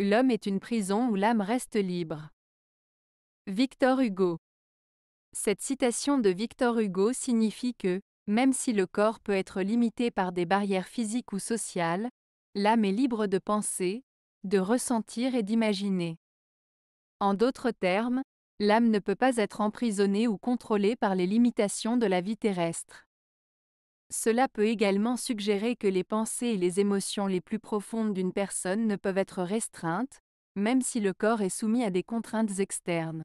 L'homme est une prison où l'âme reste libre. Victor Hugo. Cette citation de Victor Hugo signifie que, même si le corps peut être limité par des barrières physiques ou sociales, l'âme est libre de penser, de ressentir et d'imaginer. En d'autres termes, l'âme ne peut pas être emprisonnée ou contrôlée par les limitations de la vie terrestre. Cela peut également suggérer que les pensées et les émotions les plus profondes d'une personne ne peuvent être restreintes, même si le corps est soumis à des contraintes externes.